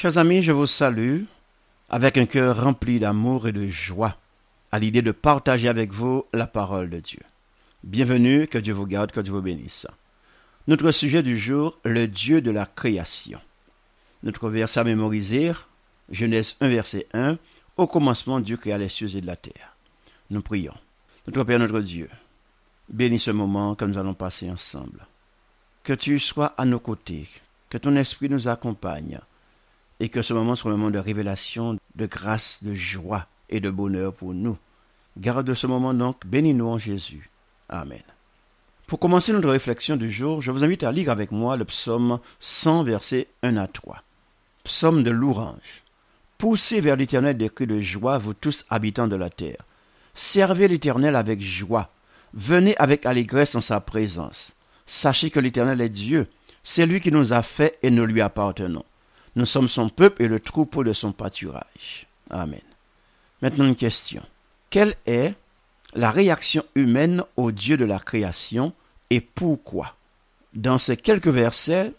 Chers amis, je vous salue avec un cœur rempli d'amour et de joie à l'idée de partager avec vous la parole de Dieu. Bienvenue, que Dieu vous garde, que Dieu vous bénisse. Notre sujet du jour, le Dieu de la création. Notre verset à mémoriser, Genèse 1, verset 1, au commencement Dieu créa les cieux et de la terre. Nous prions. Notre Père, notre Dieu, bénis ce moment que nous allons passer ensemble. Que tu sois à nos côtés, que ton esprit nous accompagne et que ce moment soit un moment de révélation, de grâce, de joie et de bonheur pour nous. Garde ce moment donc, bénis-nous en Jésus. Amen. Pour commencer notre réflexion du jour, je vous invite à lire avec moi le psaume 100, versets 1 à 3. Psaume de l'orange. Poussez vers l'Éternel des cris de joie, vous tous habitants de la terre. Servez l'Éternel avec joie. Venez avec allégresse en sa présence. Sachez que l'Éternel est Dieu. C'est lui qui nous a fait et nous lui appartenons. Nous sommes son peuple et le troupeau de son pâturage. Amen. Maintenant une question. Quelle est la réaction humaine au Dieu de la création et pourquoi Dans ces quelques versets,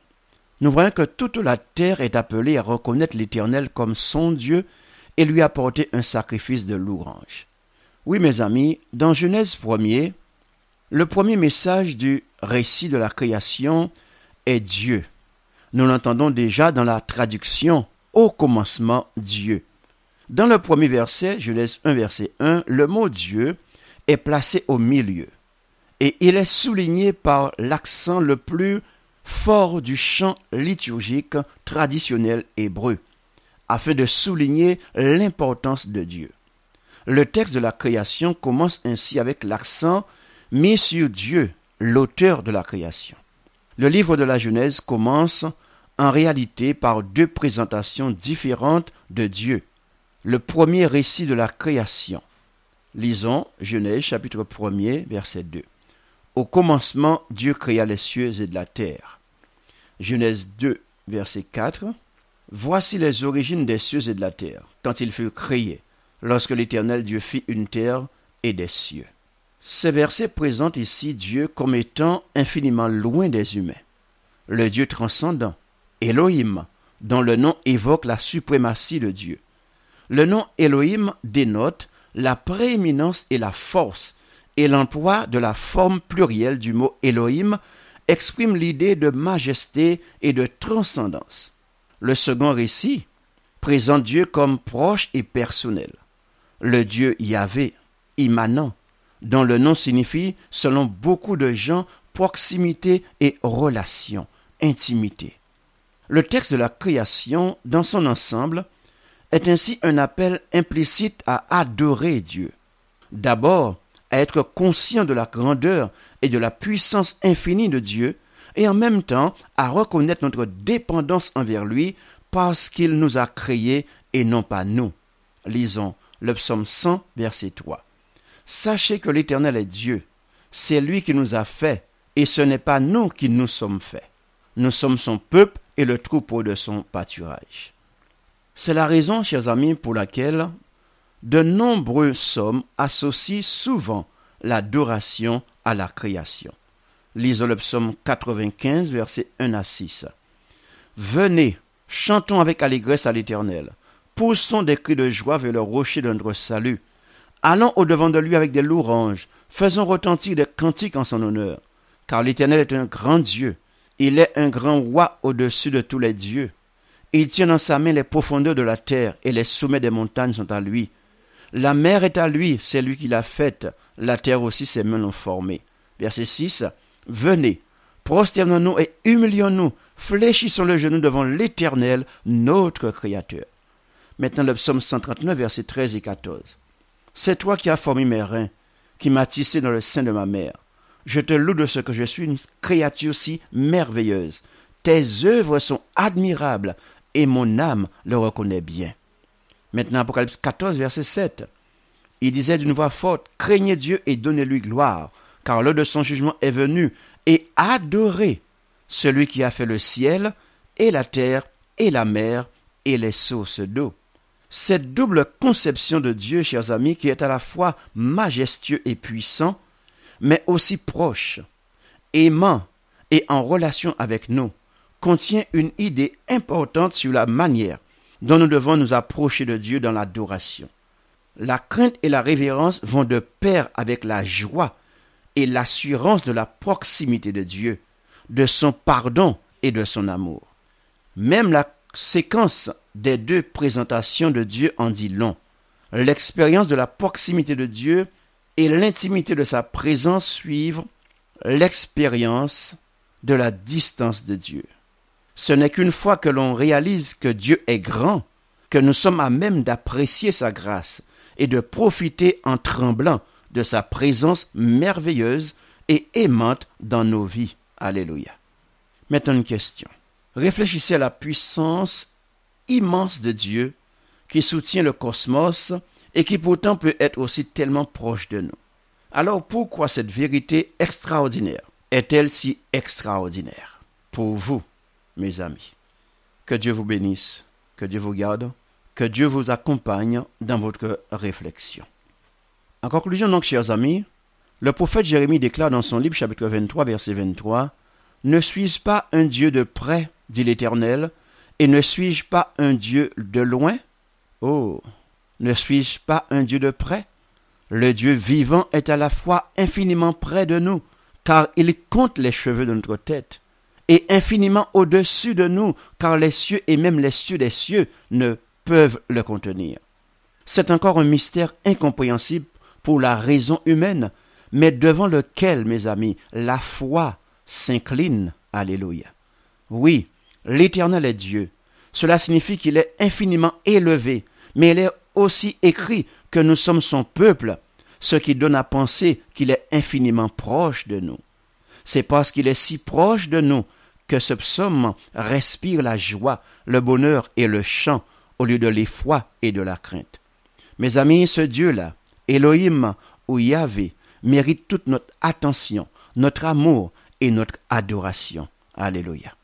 nous voyons que toute la terre est appelée à reconnaître l'Éternel comme son Dieu et lui apporter un sacrifice de louange. Oui, mes amis, dans Genèse 1 le premier message du récit de la création est Dieu, nous l'entendons déjà dans la traduction au commencement Dieu. Dans le premier verset, Genèse 1 verset 1, le mot Dieu est placé au milieu et il est souligné par l'accent le plus fort du chant liturgique traditionnel hébreu, afin de souligner l'importance de Dieu. Le texte de la création commence ainsi avec l'accent mis sur Dieu, l'auteur de la création. Le livre de la Genèse commence en réalité par deux présentations différentes de Dieu. Le premier récit de la création. Lisons Genèse chapitre 1 verset 2. Au commencement, Dieu créa les cieux et de la terre. Genèse 2 verset 4. Voici les origines des cieux et de la terre, quand ils furent créés, lorsque l'Éternel Dieu fit une terre et des cieux. Ces versets présentent ici Dieu comme étant infiniment loin des humains. Le Dieu transcendant, Elohim, dont le nom évoque la suprématie de Dieu. Le nom Elohim dénote la prééminence et la force, et l'emploi de la forme plurielle du mot Elohim exprime l'idée de majesté et de transcendance. Le second récit présente Dieu comme proche et personnel. Le Dieu Yahvé, immanent, dont le nom signifie, selon beaucoup de gens, proximité et relation, intimité. Le texte de la création, dans son ensemble, est ainsi un appel implicite à adorer Dieu. D'abord, à être conscient de la grandeur et de la puissance infinie de Dieu, et en même temps à reconnaître notre dépendance envers lui parce qu'il nous a créés et non pas nous. Lisons le psaume 100, verset 3. Sachez que l'Éternel est Dieu. C'est lui qui nous a fait et ce n'est pas nous qui nous sommes faits. Nous sommes son peuple et le troupeau de son pâturage. C'est la raison, chers amis, pour laquelle de nombreux psaumes associent souvent l'adoration à la création. Lisons le psaume 95, versets 1 à 6. Venez, chantons avec allégresse à l'Éternel. Poussons des cris de joie vers le rocher de notre salut. Allons au-devant de lui avec des louanges, faisons retentir des cantiques en son honneur, car l'Éternel est un grand Dieu, il est un grand roi au-dessus de tous les dieux. Il tient dans sa main les profondeurs de la terre, et les sommets des montagnes sont à lui. La mer est à lui, c'est lui qui l'a faite, la terre aussi ses mains l'ont formée. Verset 6. Venez, prosternons-nous et humilions-nous, fléchissons le genou devant l'Éternel, notre Créateur. Maintenant le psaume 139, versets 13 et 14. C'est toi qui as formé mes reins, qui m'as tissé dans le sein de ma mère. Je te loue de ce que je suis une créature si merveilleuse. Tes œuvres sont admirables et mon âme le reconnaît bien. Maintenant, Apocalypse 14, verset 7. Il disait d'une voix forte, craignez Dieu et donnez-lui gloire, car l'heure de son jugement est venue, et adorez celui qui a fait le ciel et la terre et la mer et les sources d'eau. Cette double conception de Dieu, chers amis, qui est à la fois majestueux et puissant, mais aussi proche, aimant et en relation avec nous, contient une idée importante sur la manière dont nous devons nous approcher de Dieu dans l'adoration. La crainte et la révérence vont de pair avec la joie et l'assurance de la proximité de Dieu, de son pardon et de son amour. Même la séquence des deux présentations de Dieu en dit long. L'expérience de la proximité de Dieu et l'intimité de sa présence suivent l'expérience de la distance de Dieu. Ce n'est qu'une fois que l'on réalise que Dieu est grand que nous sommes à même d'apprécier sa grâce et de profiter en tremblant de sa présence merveilleuse et aimante dans nos vies. Alléluia. Maintenant une question. Réfléchissez à la puissance immense de Dieu qui soutient le cosmos et qui pourtant peut être aussi tellement proche de nous. Alors pourquoi cette vérité extraordinaire est-elle si extraordinaire pour vous, mes amis Que Dieu vous bénisse, que Dieu vous garde, que Dieu vous accompagne dans votre réflexion. En conclusion donc, chers amis, le prophète Jérémie déclare dans son livre chapitre 23, verset 23, Ne suis-je pas un Dieu de près, dit l'Éternel, et ne suis-je pas un Dieu de loin Oh Ne suis-je pas un Dieu de près Le Dieu vivant est à la fois infiniment près de nous, car il compte les cheveux de notre tête, et infiniment au-dessus de nous, car les cieux et même les cieux des cieux ne peuvent le contenir. C'est encore un mystère incompréhensible pour la raison humaine, mais devant lequel, mes amis, la foi s'incline. Alléluia. Oui, L'Éternel est Dieu. Cela signifie qu'il est infiniment élevé, mais il est aussi écrit que nous sommes son peuple, ce qui donne à penser qu'il est infiniment proche de nous. C'est parce qu'il est si proche de nous que ce psaume respire la joie, le bonheur et le chant au lieu de l'effroi et de la crainte. Mes amis, ce Dieu-là, Elohim ou Yahvé, mérite toute notre attention, notre amour et notre adoration. Alléluia.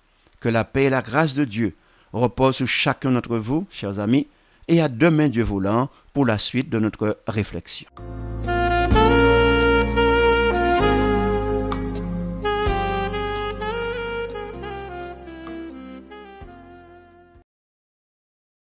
Que la paix et la grâce de Dieu reposent sur chacun d'entre vous, chers amis, et à demain, Dieu voulant, pour la suite de notre réflexion.